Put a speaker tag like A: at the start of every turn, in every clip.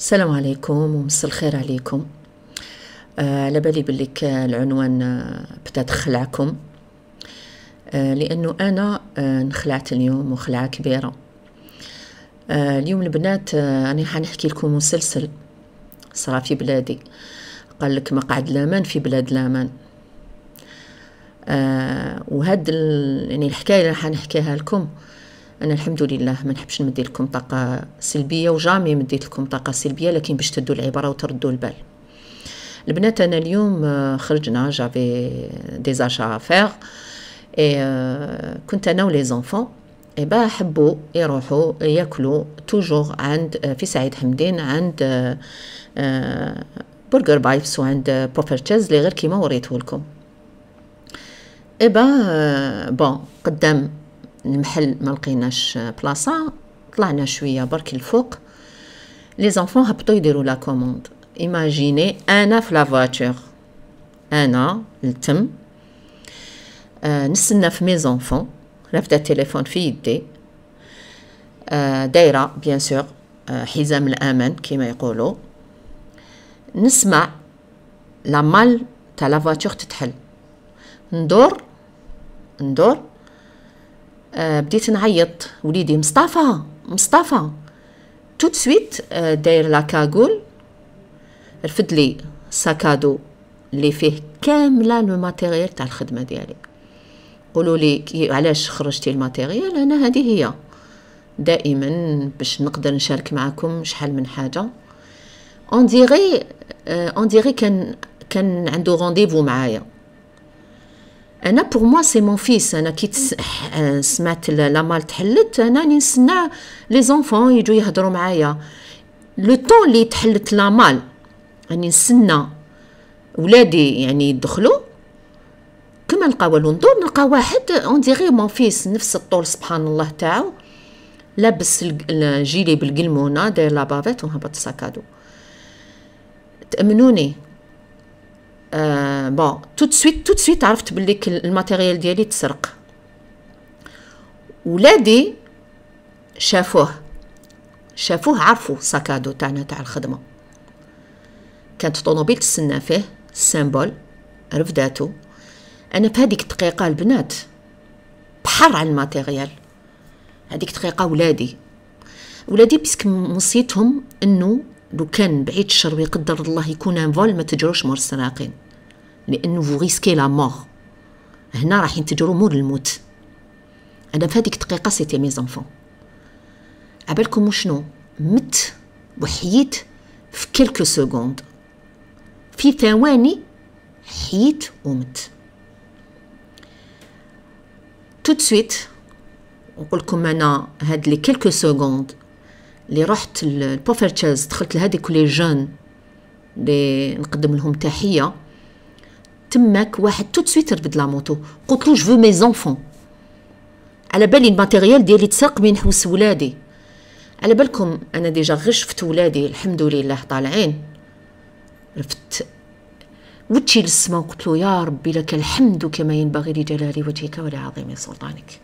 A: السلام عليكم ومس الخير عليكم آه، على آه بالي بليك العنوان بدا تخلعكم آه لانه انا آه، نخلعت اليوم وخلعه كبيره آه، اليوم البنات انا حنحكي لكم مسلسل صرا في بلادي قال لك مقعد لامان في بلاد لامان وهاد يعني الحكايه اللي حنحكيها لكم آه انا الحمد لله ما نحبش نمدي لكم طاقه سلبيه وجامي مديت لكم طاقه سلبيه لكن باش تدوا العبره وتردوا البال البنات انا اليوم آه، خرجنا جافي دي زاشا افير كنت انا ولي زونفون ايبا حبوا يروحوا ياكلوا توجور عند آه، في سعيد حمدين عند برجر آه، بايبس وعند بوفر تشيز اللي غير كيما وريته لكم ايبا بون قدام المحل ما لقيناش بلاصه طلعنا شويه برك الفوق لي زونفون هبطوا يديروا لا كوموند ايماجيني انا في لا انا التم نستنى في مي زونفون رافده التليفون في يدي دايره بيان سور euh, حزام الامان كما يقولوا نسمع لا مال تاع لا تتحل ندور ندور آه، بديت نعيط وليدي مصطفى مصطفى توت سويت آه، داير لاكاغول رفد لي ساكادو اللي فيه كامله لو ماتيريال تاع الخدمه ديالي قولوا لي علاش خرجتي الماتيريال انا هذه هي دائما باش نقدر نشارك معكم شحال من حاجه اون ديغي اون ديغي كان كان عنده رونديفو معايا انا بور موا سي مون فيس انا كي أه، سمعت لا مال تحلت انا راني نستنى لي زونفون يجوا يهضروا معايا لو طون لي تحلت لا مال راني نستنى ولادي يعني يدخلوا كما نلقاو ندور نلقى واحد اون ديغي مون فيس نفس الطول سبحان الله تاعو لابس الجيلي بالقلمونه داير لابافيت وهبط ساكادو تامنوني آه بون تو سويت تو سويت عرفت بلي الماتيريال ديالي تسرق ولادي شافوه شافوه عرفوا ساكادو تاعنا تاع الخدمه كانت طوموبيل تسنى فيه سيمبول رفداتو انا في هذيك الدقيقه البنات بحر على الماتيريال هذيك الدقيقه ولادي ولادي بيسك مصيتهم انه لو كان بعيد الشر ويقدر الله يكون ان فول ما تجروش مور السراقين لانه فو ريسكي لا مور هنا راح تجرو مور الموت انا في هذيك الدقيقه سيتي مي زونفون عبالكم وشنو مت وحيت في كيلكو سكوند في ثواني حييت ومت تو سويت نقول لكم انا هاد لي كيلكو سكوند اللي رحت البوفرتشز دخلت لهذيك لي جون اللي نقدم لهم تحيه تماك واحد توت سويت ربد لا موتو قلت له جو مي زونفون على بالي الماتيريال ديالي تسرق من حوس ولادي على بالكم انا ديجا غير شفت ولادي الحمد لله طالعين رفت وجهي للسماء وقلت له يا ربي لك الحمد كما ينبغي لجلال وجهك ولعظيم سلطانك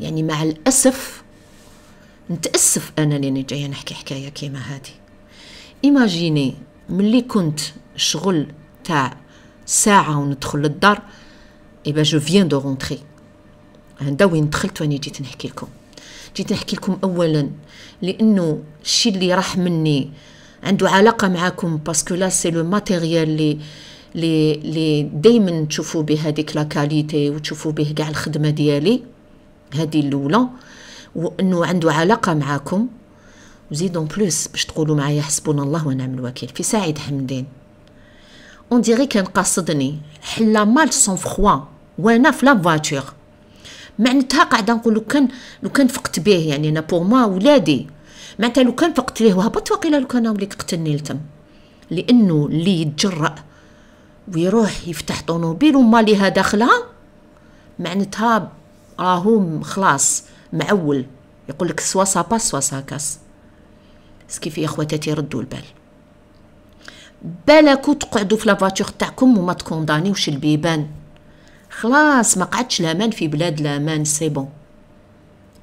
A: يعني مع الاسف نتاسف انا اللي جايه نحكي حكايه كيما هذه ايماجيني ملي كنت شغل تاع ساعه وندخل للدار ايبا جو فيان دو رونتري هندا وين دخلت واني جيت نحكي لكم جيت نحكي لكم اولا لانه الشيء اللي راح مني عنده علاقه معاكم باسكو لا سي لو ماتيريال لي لي لي دائما تشوفوا بهذيك لا كاليتي وتشوفوا به كاع الخدمه ديالي هذه الاولى وانه عنده علاقه معاكم وزيد اون بلوس باش تقولوا معايا حسبنا الله ونعم الوكيل في سعيد حمدين اون ديغي كان قاصدني حلا مال سون فخوا وانا في لا فواتور معناتها قاعده نقول لو كان لو كان فقت به يعني انا بور ما ولادي معناتها لو كان فقت ليه وهبط وقيل لو كان وليت قتلني لتم لانه اللي يتجرأ ويروح يفتح طونوبيل وما ليها داخلها معناتها راهو خلاص معول يقول لك سوا سابا سوا ساكاس سكي في خواتاتي ردوا البال بالكو تقعدوا في لافاتور تاعكم وما تكوندانيوش البيبان خلاص ما قعدش لامان في بلاد لامان سي بون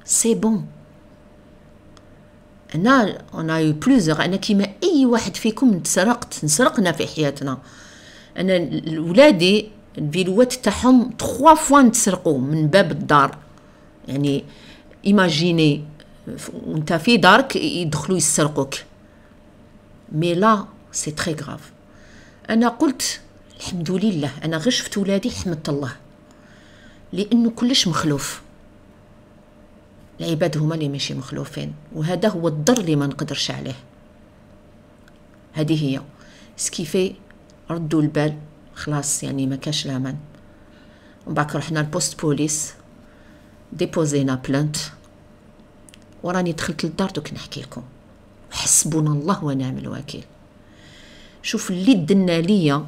A: سي بون هنا انا اي بلوزور انا كيما اي واحد فيكم نتسرقت نسرقنا في حياتنا انا ولادي الفيلوات تاعهم 3 فوا نتسرقوا من باب الدار يعني ايماجيني وانت في دارك يدخلوا يسرقوك مي لا سي تري غراف انا قلت الحمد لله انا غير شفت ولادي حمدت الله لانه كلش مخلوف العباد هما اللي ماشي مخلوفين وهذا هو الضر اللي ما نقدرش عليه هذه هي سكيفي ردوا البال خلاص يعني ما كاش لامان ومن بعد رحنا البوست بوليس ديبوزينا بلانت وراني دخلت للدار دوك نحكي لكم حسبنا الله ونعم الوكيل شوف اللي دنا ليا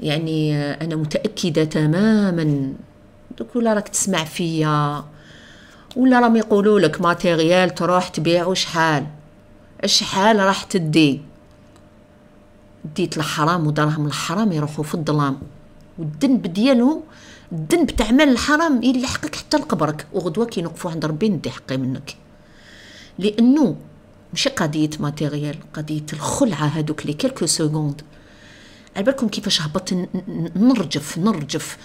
A: يعني انا متاكده تماما دوك ولا راك تسمع فيا ولا راهم يقولوا لك ماتيريال تروح تبيع شحال شحال راح تدي ديت الحرام ودراهم الحرام يروحوا في الظلام والذنب ديالهم الذنب تاع مال الحرام يلحقك حتى لقبرك وغدوه كينوقفوا عند ربي ندي حقي منك لانه ماشي قضيه ماتيريال قضيه الخلعه هادوك لي كيلكو سكوند على بالكم كيفاش هبط نرجف نرجف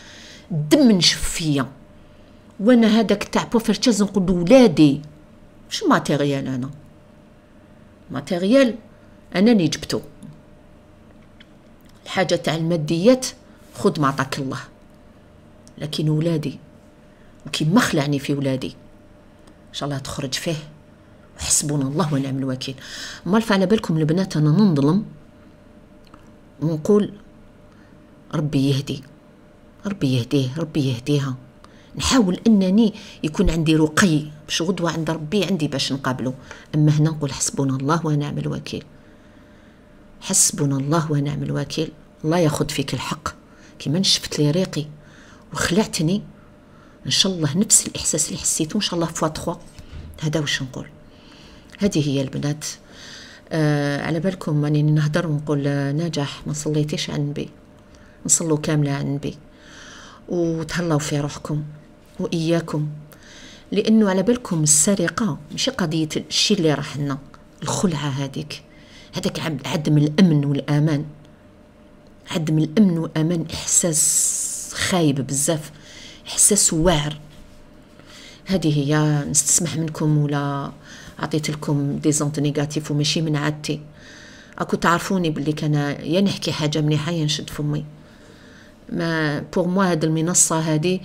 A: الدم نشف فيا وانا هذاك تاع بوفرتشاز نقول ولادي مش ماتيريال انا ماتيريال انا اللي جبتو الحاجه تاع الماديات خذ ما عطاك الله لكن ولادي وكيما خلعني في ولادي ان شاء الله تخرج فيه وحسبنا الله ونعم الوكيل مالف على بالكم البنات انا ننظلم ونقول ربي يهدي ربي يهديه ربي يهديها نحاول انني يكون عندي رقي باش غدوه عند ربي عندي باش نقابله اما هنا نقول حسبنا الله ونعم الوكيل حسبنا الله ونعم الوكيل الله ياخذ فيك الحق كيما نشفت لي ريقي وخلعتني ان شاء الله نفس الاحساس اللي حسيته ان شاء الله فوا تخوا هذا واش نقول هذه هي البنات آه على بالكم راني نهضر ونقول آه، نجاح ما صليتيش على النبي نصلوا كامله على النبي وتهلاو في روحكم واياكم لانه على بالكم السرقه ماشي قضيه الشيء اللي راح لنا الخلعه هذيك هذاك عدم الامن والامان عدم الامن وامان احساس خايب بزاف احساس واعر هذه هي نستسمح منكم ولا عطيت لكم دي زونت نيجاتيف وماشي من عادتي اكو تعرفوني باللي كان يا نحكي حاجه مليحه يا نشد فمي ما بور موا هاد المنصه هادي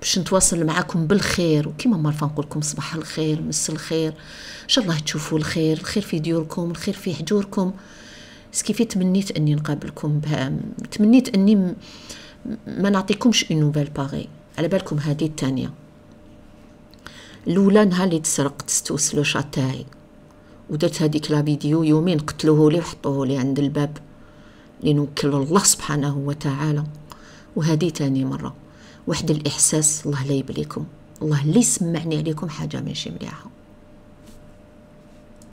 A: باش نتواصل معاكم بالخير وكما مرفا نقول لكم صباح الخير مس الخير ان شاء الله تشوفوا الخير الخير في ديوركم الخير في حجوركم سكيفي تمنيت اني نقابلكم تمنيت اني م... ما نعطيكمش اون نوفيل باغي على بالكم هذه الثانيه الاولى نهار اللي تسرقت ستوسلو لو تاعي ودرت هذيك لا فيديو يومين قتلوه لي وحطوه لي عند الباب لنوكل الله سبحانه وتعالى وهذه تاني مرة واحد الإحساس الله لا يبليكم الله لي سمعني عليكم حاجة ماشي مليحة